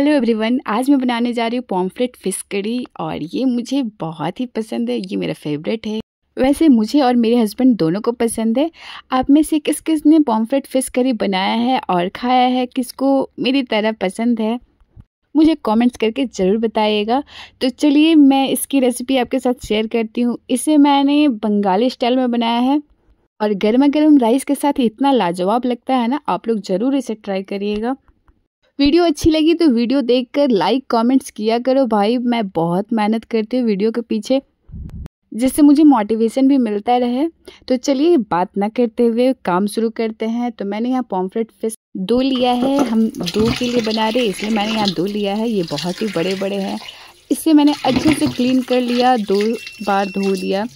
hello everyone आज मैं बनाने जा रही हूँ पॉम्फ्रेट फिश कड़ी और ये मुझे बहुत ही पसंद है ये मेरा फेवरेट है वैसे मुझे और मेरे हस्बैंड दोनों को पसंद है आप में से किस किस ने पॉम्फ्रेट फिश करी बनाया है और खाया है किसको मेरी तरह पसंद है मुझे कमेंट्स करके ज़रूर बताइएगा तो चलिए मैं इसकी रेसिपी आपके साथ शेयर करती हूँ इसे मैंने बंगाली स्टाइल में बनाया है और गर्मा गर्म राइस के साथ इतना लाजवाब लगता है ना आप लोग ज़रूर इसे ट्राई करिएगा वीडियो अच्छी लगी तो वीडियो देखकर लाइक कमेंट्स किया करो भाई मैं बहुत मेहनत करती हूँ वीडियो के पीछे जिससे मुझे मोटिवेशन भी मिलता रहे तो चलिए बात ना करते हुए काम शुरू करते हैं तो मैंने यहाँ पॉम्फ्रेट फिश दो लिया है हम दो के लिए बना रहे इसलिए मैंने यहाँ दो लिया है ये बहुत ही बड़े बड़े हैं इसे मैंने अच्छे से क्लीन कर लिया दो बार धो लिया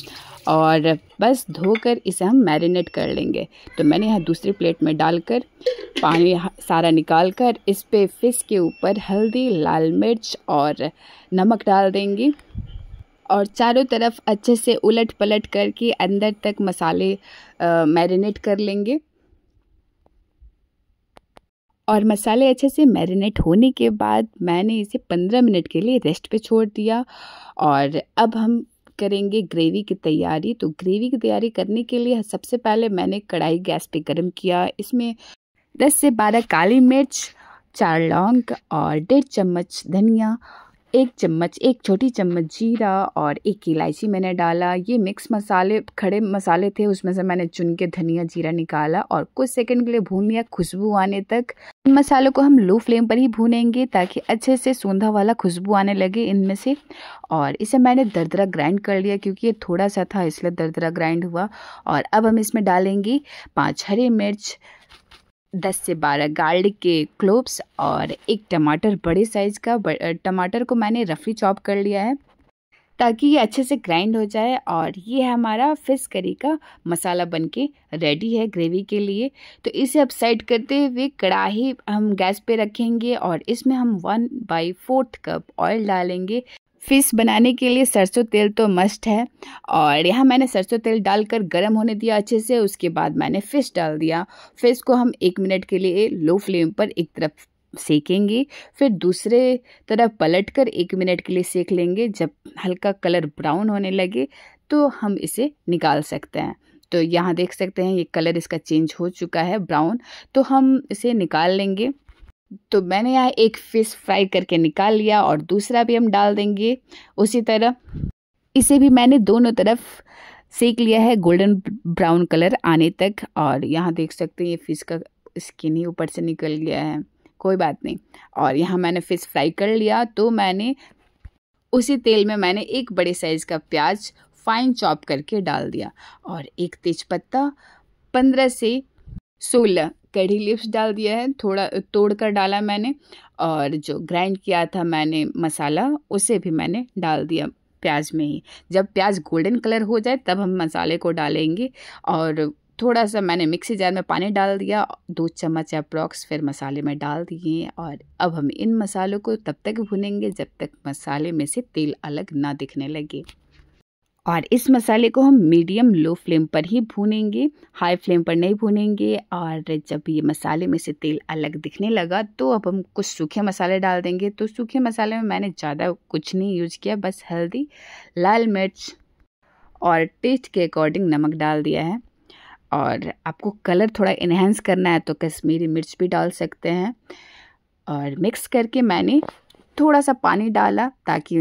और बस धोकर इसे हम मैरिनेट कर लेंगे तो मैंने यहाँ दूसरी प्लेट में डालकर पानी सारा निकाल कर इस पर फिश के ऊपर हल्दी लाल मिर्च और नमक डाल देंगी और चारों तरफ अच्छे से उलट पलट करके अंदर तक मसाले मैरिनेट कर लेंगे और मसाले अच्छे से मैरिनेट होने के बाद मैंने इसे 15 मिनट के लिए रेस्ट पे छोड़ दिया और अब हम करेंगे ग्रेवी की तैयारी तो ग्रेवी की तैयारी करने के लिए सबसे पहले मैंने कढ़ाई गैस पे गर्म किया इसमें 10 से 12 काली मिर्च चार लौंग और डेढ़ चम्मच धनिया एक चम्मच एक छोटी चम्मच जीरा और एक इलायची मैंने डाला ये मिक्स मसाले खड़े मसाले थे उसमें से मैंने चुन के धनिया जीरा निकाला और कुछ सेकंड के लिए भून लिया खुशबू आने तक इन मसालों को हम लो फ्लेम पर ही भूनेंगे ताकि अच्छे से सूंधा वाला खुशबू आने लगे इनमें से और इसे मैंने दरदरा ग्राइंड कर लिया क्योंकि ये थोड़ा सा था इसलिए दरदरा ग्राइंड हुआ और अब हम इसमें डालेंगे पाँच हरी मिर्च दस से बारह गार्ड के क्लोब्स और एक टमाटर बड़े साइज़ का टमाटर को मैंने रफली चॉप कर लिया है ताकि ये अच्छे से ग्राइंड हो जाए और ये है हमारा फिश करी का मसाला बनके रेडी है ग्रेवी के लिए तो इसे अब सेट करते हुए कढ़ाही हम गैस पे रखेंगे और इसमें हम one by fourth cup oil डालेंगे फ़िश बनाने के लिए सरसों तेल तो मस्ट है और यहाँ मैंने सरसों तेल डालकर गर्म होने दिया अच्छे से उसके बाद मैंने फ़िश डाल दिया फ़िश को हम एक मिनट के लिए लो फ्लेम पर एक तरफ सेकेंगे फिर दूसरे तरफ पलट कर एक मिनट के लिए सेक लेंगे जब हल्का कलर ब्राउन होने लगे तो हम इसे निकाल सकते हैं तो यहाँ देख सकते हैं ये कलर इसका चेंज हो चुका है ब्राउन तो हम इसे निकाल लेंगे तो मैंने यहाँ एक फ़िश फ्राई करके निकाल लिया और दूसरा भी हम डाल देंगे उसी तरह इसे भी मैंने दोनों तरफ सेक लिया है गोल्डन ब्राउन कलर आने तक और यहाँ देख सकते हैं ये फ़िश का स्किन ही ऊपर से निकल गया है कोई बात नहीं और यहाँ मैंने फ़िश फ्राई कर लिया तो मैंने उसी तेल में मैंने एक बड़े साइज़ का प्याज फाइन चॉप करके डाल दिया और एक तेज़पत्ता पंद्रह से सोलह कड़ी लिप्स डाल दिया है थोड़ा तोड़ कर डाला मैंने और जो ग्राइंड किया था मैंने मसाला उसे भी मैंने डाल दिया प्याज में ही जब प्याज गोल्डन कलर हो जाए तब हम मसाले को डालेंगे और थोड़ा सा मैंने मिक्सी जार में पानी डाल दिया दो चम्मच अप्रॉक्स फिर मसाले में डाल दिए और अब हम इन मसालों को तब तक भुनेंगे जब तक मसाले में से तेल अलग ना दिखने लगे और इस मसाले को हम मीडियम लो फ्लेम पर ही भूनेंगे हाई फ्लेम पर नहीं भूनेंगे और जब ये मसाले में से तेल अलग दिखने लगा तो अब हम कुछ सूखे मसाले डाल देंगे तो सूखे मसाले में मैंने ज़्यादा कुछ नहीं यूज़ किया बस हल्दी लाल मिर्च और टेस्ट के अकॉर्डिंग नमक डाल दिया है और आपको कलर थोड़ा इन्हेंस करना है तो कश्मीरी मिर्च भी डाल सकते हैं और मिक्स करके मैंने थोड़ा सा पानी डाला ताकि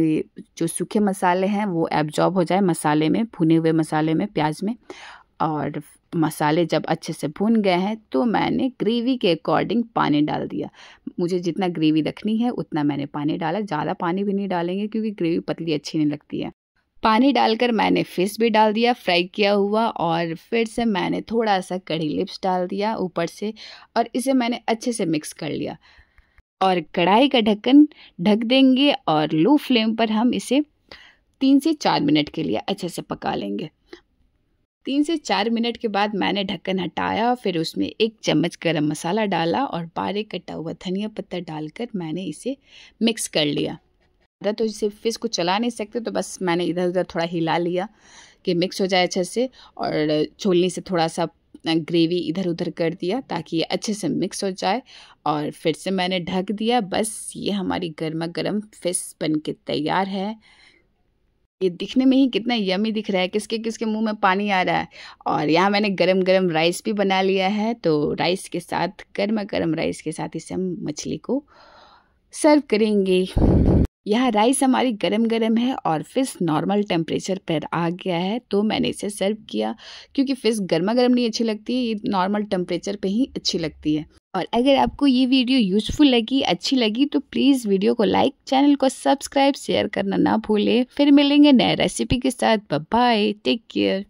जो सूखे मसाले हैं वो एब्जॉर्ब हो जाए मसाले में भुने हुए मसाले में प्याज में और मसाले जब अच्छे से भुन गए हैं तो मैंने ग्रेवी के अकॉर्डिंग पानी डाल दिया मुझे जितना ग्रेवी रखनी है उतना मैंने पानी डाला ज़्यादा पानी भी नहीं डालेंगे क्योंकि ग्रेवी पतली अच्छी नहीं लगती है पानी डालकर मैंने फिश भी डाल दिया फ्राई किया हुआ और फिर से मैंने थोड़ा सा कड़ी लिप्स डाल दिया ऊपर से और इसे मैंने अच्छे से मिक्स कर लिया और कढ़ाई का ढक्कन ढक देंगे और लो फ्लेम पर हम इसे तीन से चार मिनट के लिए अच्छे से पका लेंगे तीन से चार मिनट के बाद मैंने ढक्कन हटाया फिर उसमें एक चम्मच गरम मसाला डाला और बारीक कटा हुआ धनिया पत्ता डालकर मैंने इसे मिक्स कर लिया ज़्यादा तो इसे फिर इसको चला नहीं सकते तो बस मैंने इधर उधर थोड़ा हिला लिया कि मिक्स हो जाए अच्छे से और छोलनी से थोड़ा सा ग्रेवी इधर उधर कर दिया ताकि ये अच्छे से मिक्स हो जाए और फिर से मैंने ढक दिया बस ये हमारी गर्मा गर्म फिश बन के तैयार है ये दिखने में ही कितना यमी दिख रहा है किसके किसके मुंह में पानी आ रहा है और यहाँ मैंने गरम गरम राइस भी बना लिया है तो राइस के साथ गर्मा गर्म राइस के साथ इसे हम मछली को सर्व करेंगे यह राइस हमारी गरम गरम है और फिश नॉर्मल टेम्परेचर पर आ गया है तो मैंने इसे सर्व किया क्योंकि फिश गर्मा गर्म नहीं अच्छी लगती है ये नॉर्मल टेम्परेचर पे ही अच्छी लगती है और अगर आपको ये वीडियो यूजफुल लगी अच्छी लगी तो प्लीज़ वीडियो को लाइक चैनल को सब्सक्राइब शेयर करना ना भूलें फिर मिलेंगे नए रेसिपी के साथ बाय टेक केयर